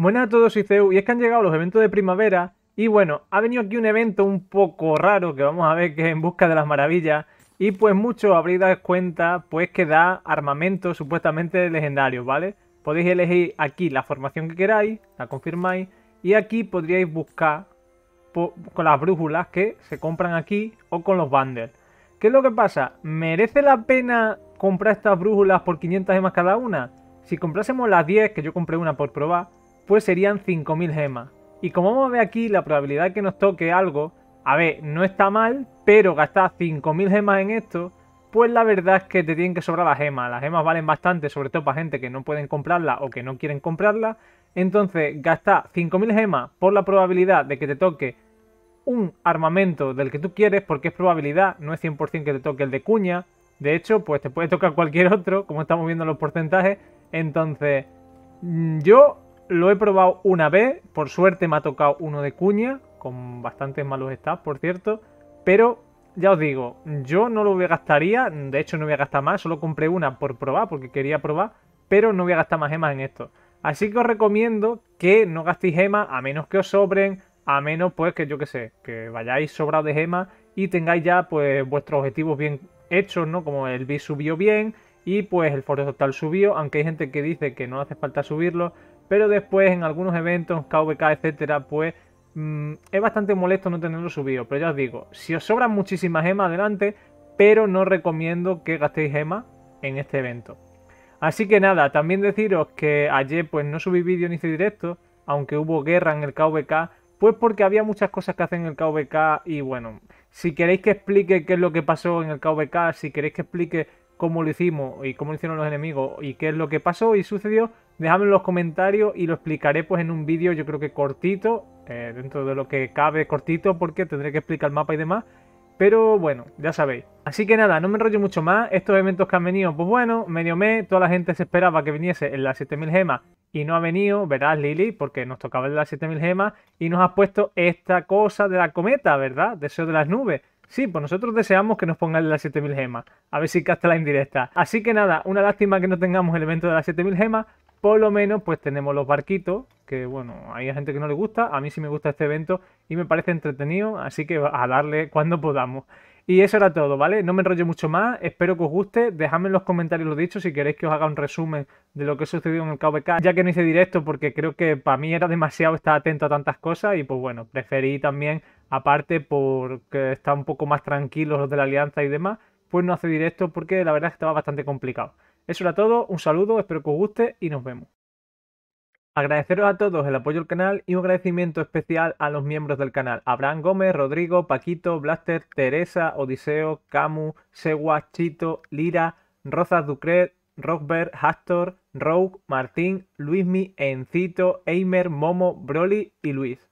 Buenas a todos, soy Ceu, y es que han llegado los eventos de primavera, y bueno, ha venido aquí un evento un poco raro, que vamos a ver que es en busca de las maravillas, y pues mucho habréis dado cuenta, pues que da armamentos supuestamente legendarios, ¿vale? Podéis elegir aquí la formación que queráis, la confirmáis, y aquí podríais buscar con las brújulas que se compran aquí o con los bundles. ¿Qué es lo que pasa? ¿Merece la pena comprar estas brújulas por 500 gemas cada una? Si comprásemos las 10, que yo compré una por probar, pues serían 5.000 gemas. Y como vamos a ver aquí, la probabilidad que nos toque algo, a ver, no está mal, pero gastar 5.000 gemas en esto, pues la verdad es que te tienen que sobrar las gemas. Las gemas valen bastante, sobre todo para gente que no pueden comprarlas o que no quieren comprarlas. Entonces, gastar 5.000 gemas por la probabilidad de que te toque un armamento del que tú quieres, porque es probabilidad, no es 100% que te toque el de cuña. De hecho, pues te puede tocar cualquier otro, como estamos viendo los porcentajes. Entonces, mm, yo lo he probado una vez. Por suerte me ha tocado uno de cuña, con bastantes malos stats, por cierto. Pero ya os digo, yo no lo voy a gastaría. De hecho, no voy a gastar más. Solo compré una por probar, porque quería probar. Pero no voy a gastar más gemas en esto. Así que os recomiendo que no gastéis gemas a menos que os sobren. A menos, pues, que yo qué sé, que vayáis sobrados de gemas y tengáis ya, pues, vuestros objetivos bien hechos, ¿no? Como el B subió bien y pues el foro total subió, aunque hay gente que dice que no hace falta subirlo, pero después en algunos eventos, KVK, etcétera, pues mm, es bastante molesto no tenerlo subido, pero ya os digo, si os sobran muchísimas gemas adelante, pero no recomiendo que gastéis gemas en este evento. Así que nada, también deciros que ayer pues no subí vídeo ni hice directo, aunque hubo guerra en el KVK, pues porque había muchas cosas que hacen en el KVK y bueno, si queréis que explique qué es lo que pasó en el KVK, si queréis que explique cómo lo hicimos y cómo lo hicieron los enemigos y qué es lo que pasó y sucedió, dejadme en los comentarios y lo explicaré pues en un vídeo yo creo que cortito, eh, dentro de lo que cabe cortito porque tendré que explicar el mapa y demás. Pero bueno, ya sabéis. Así que nada, no me enrollo mucho más. Estos eventos que han venido, pues bueno, medio mes, toda la gente se esperaba que viniese en las 7000 gemas y no ha venido, ¿verdad, Lili? Porque nos tocaba el de las 7000 gemas y nos ha puesto esta cosa de la cometa, ¿verdad? Deseo de las nubes. Sí, pues nosotros deseamos que nos pongan de las 7000 gemas. A ver si casta la indirecta. Así que nada, una lástima que no tengamos el evento de las 7000 gemas. Por lo menos, pues tenemos los barquitos, que bueno, hay gente que no le gusta. A mí sí me gusta este evento y me parece entretenido, así que a darle cuando podamos. Y eso era todo, ¿vale? No me enrollo mucho más, espero que os guste, dejadme en los comentarios lo dicho si queréis que os haga un resumen de lo que ha sucedido en el KVK, ya que no hice directo porque creo que para mí era demasiado estar atento a tantas cosas y pues bueno, preferí también, aparte porque está un poco más tranquilos los de la alianza y demás, pues no hacer directo porque la verdad es que estaba bastante complicado. Eso era todo, un saludo, espero que os guste y nos vemos. Agradeceros a todos el apoyo al canal y un agradecimiento especial a los miembros del canal. Abraham Gómez, Rodrigo, Paquito, Blaster, Teresa, Odiseo, Camu, Segua, Chito, Lira, Rosas Ducret, Rockbert, Hastor, Rogue, Martín, Luismi, Encito, Eimer, Momo, Broly y Luis.